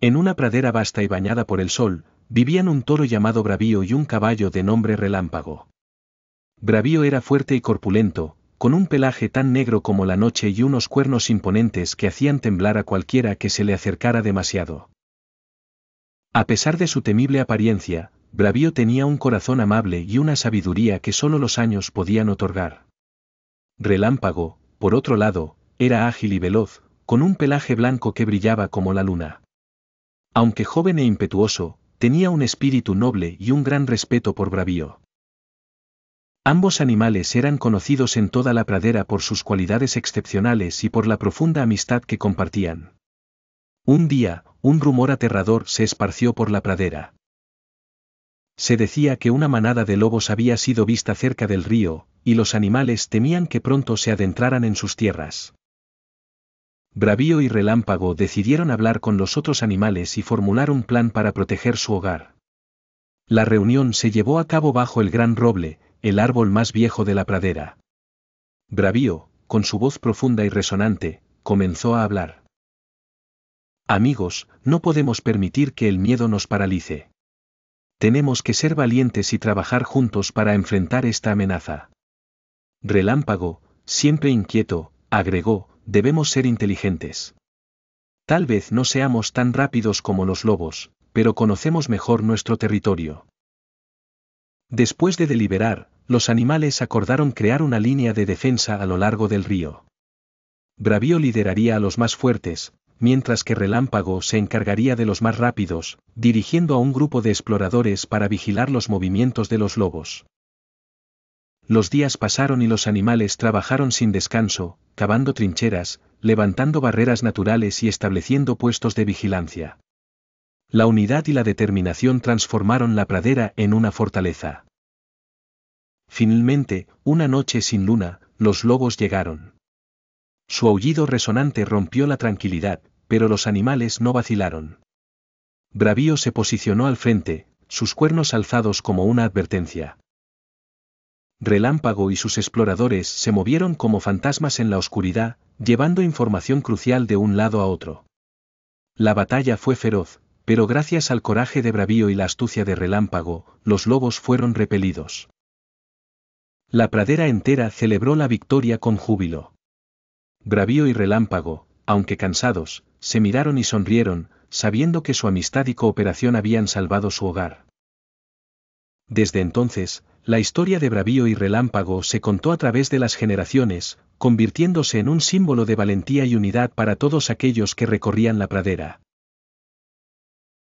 En una pradera vasta y bañada por el sol, vivían un toro llamado Bravío y un caballo de nombre Relámpago. Bravío era fuerte y corpulento, con un pelaje tan negro como la noche y unos cuernos imponentes que hacían temblar a cualquiera que se le acercara demasiado. A pesar de su temible apariencia, Bravío tenía un corazón amable y una sabiduría que solo los años podían otorgar. Relámpago, por otro lado, era ágil y veloz, con un pelaje blanco que brillaba como la luna. Aunque joven e impetuoso, tenía un espíritu noble y un gran respeto por Bravío. Ambos animales eran conocidos en toda la pradera por sus cualidades excepcionales y por la profunda amistad que compartían. Un día, un rumor aterrador se esparció por la pradera. Se decía que una manada de lobos había sido vista cerca del río, y los animales temían que pronto se adentraran en sus tierras. Bravío y Relámpago decidieron hablar con los otros animales y formular un plan para proteger su hogar. La reunión se llevó a cabo bajo el gran roble, el árbol más viejo de la pradera. Bravío, con su voz profunda y resonante, comenzó a hablar. Amigos, no podemos permitir que el miedo nos paralice. Tenemos que ser valientes y trabajar juntos para enfrentar esta amenaza. Relámpago, siempre inquieto, agregó, debemos ser inteligentes. Tal vez no seamos tan rápidos como los lobos, pero conocemos mejor nuestro territorio. Después de deliberar, los animales acordaron crear una línea de defensa a lo largo del río. Bravío lideraría a los más fuertes, mientras que Relámpago se encargaría de los más rápidos, dirigiendo a un grupo de exploradores para vigilar los movimientos de los lobos. Los días pasaron y los animales trabajaron sin descanso, cavando trincheras, levantando barreras naturales y estableciendo puestos de vigilancia. La unidad y la determinación transformaron la pradera en una fortaleza. Finalmente, una noche sin luna, los lobos llegaron. Su aullido resonante rompió la tranquilidad, pero los animales no vacilaron. Bravío se posicionó al frente, sus cuernos alzados como una advertencia. Relámpago y sus exploradores se movieron como fantasmas en la oscuridad, llevando información crucial de un lado a otro. La batalla fue feroz, pero gracias al coraje de Bravío y la astucia de Relámpago, los lobos fueron repelidos. La pradera entera celebró la victoria con júbilo. Bravío y Relámpago, aunque cansados, se miraron y sonrieron, sabiendo que su amistad y cooperación habían salvado su hogar. Desde entonces, la historia de Bravío y Relámpago se contó a través de las generaciones, convirtiéndose en un símbolo de valentía y unidad para todos aquellos que recorrían la pradera.